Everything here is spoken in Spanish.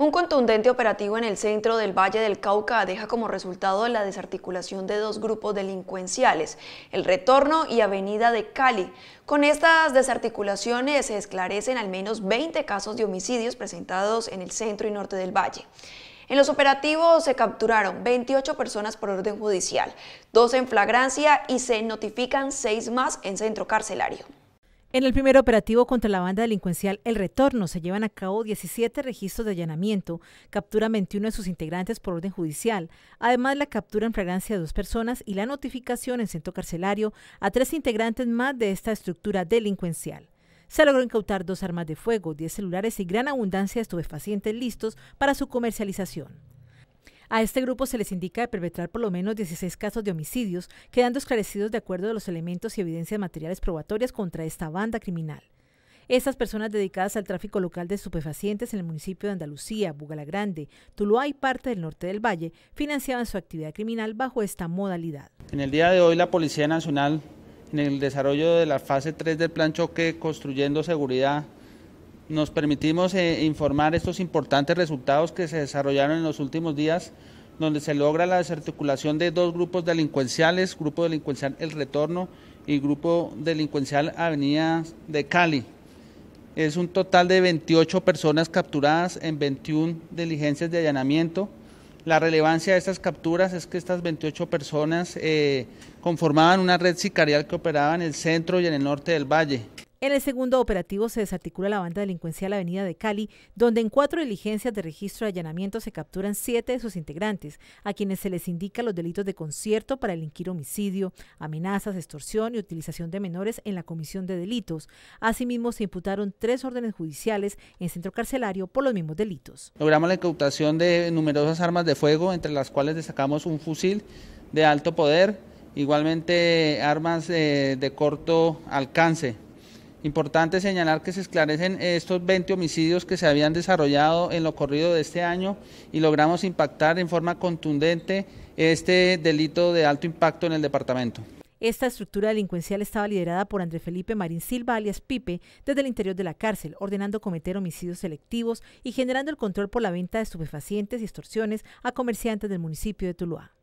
Un contundente operativo en el centro del Valle del Cauca deja como resultado la desarticulación de dos grupos delincuenciales, el Retorno y Avenida de Cali. Con estas desarticulaciones se esclarecen al menos 20 casos de homicidios presentados en el centro y norte del Valle. En los operativos se capturaron 28 personas por orden judicial, dos en flagrancia y se notifican seis más en centro carcelario. En el primer operativo contra la banda delincuencial El Retorno se llevan a cabo 17 registros de allanamiento, captura 21 de sus integrantes por orden judicial, además la captura en fragancia de dos personas y la notificación en centro carcelario a tres integrantes más de esta estructura delincuencial. Se logró incautar dos armas de fuego, 10 celulares y gran abundancia de estupefacientes listos para su comercialización. A este grupo se les indica de perpetrar por lo menos 16 casos de homicidios, quedando esclarecidos de acuerdo a los elementos y evidencias materiales probatorias contra esta banda criminal. Estas personas dedicadas al tráfico local de estupefacientes en el municipio de Andalucía, Bugalagrande, Tuluá y parte del norte del valle financiaban su actividad criminal bajo esta modalidad. En el día de hoy la Policía Nacional, en el desarrollo de la fase 3 del plan choque Construyendo Seguridad, nos permitimos eh, informar estos importantes resultados que se desarrollaron en los últimos días, donde se logra la desarticulación de dos grupos delincuenciales, grupo delincuencial El Retorno y grupo delincuencial Avenida de Cali. Es un total de 28 personas capturadas en 21 diligencias de allanamiento. La relevancia de estas capturas es que estas 28 personas eh, conformaban una red sicarial que operaba en el centro y en el norte del valle. En el segundo operativo se desarticula la banda delincuencial Avenida de Cali, donde en cuatro diligencias de registro de allanamiento se capturan siete de sus integrantes, a quienes se les indica los delitos de concierto para delinquir homicidio, amenazas, extorsión y utilización de menores en la comisión de delitos. Asimismo, se imputaron tres órdenes judiciales en centro carcelario por los mismos delitos. Logramos la incautación de numerosas armas de fuego, entre las cuales destacamos un fusil de alto poder, igualmente armas eh, de corto alcance. Importante señalar que se esclarecen eh, estos 20 homicidios que se habían desarrollado en lo corrido de este año y logramos impactar en forma contundente este delito de alto impacto en el departamento. Esta estructura delincuencial estaba liderada por André Felipe Marín Silva, alias Pipe, desde el interior de la cárcel, ordenando cometer homicidios selectivos y generando el control por la venta de estupefacientes y extorsiones a comerciantes del municipio de Tuluá.